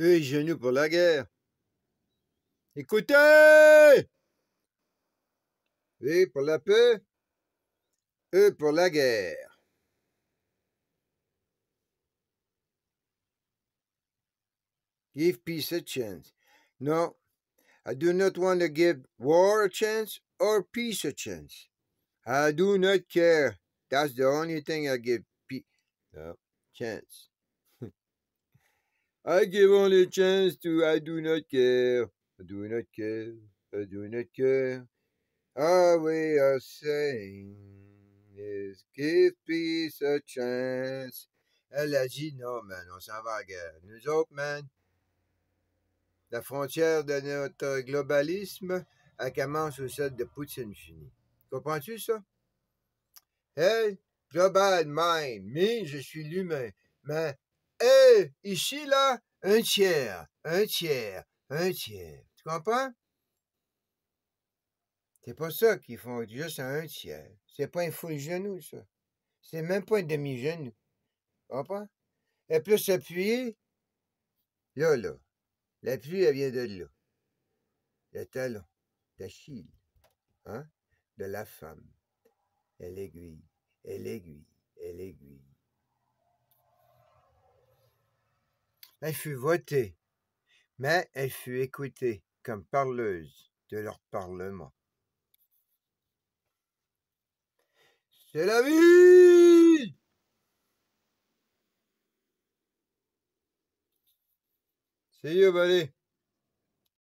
Et genoux pour la guerre. Écoutez! Et pour la paix, E pour la guerre. Give peace a chance. No, I do not want to give war a chance or peace a chance. I do not care. That's the only thing I give peace no. chance. I give only chance to I do not care. I do not care. I do not care. All we are saying is give peace a chance. Elle a dit non, man, on s'en va à guerre. Nous autres, man, la frontière de notre globalisme, elle commence au sol de Poutine fini. Comprends-tu ça? Hey, global mind, mais je suis l'humain. Mais et ici, là, un tiers, un tiers, un tiers. Tu comprends? C'est pas ça qu'ils font juste un tiers. C'est pas un full genou, ça. C'est même pas un demi-genou. Tu comprends? Et plus appuyer? là, là. pluie elle vient de là. Le talon d'Achille, hein? De la femme. Elle aiguille, elle aiguille, elle aiguille. Elle fut votée, mais elle fut écoutée comme parleuse de leur parlement. C'est la vie C'est you, buddy.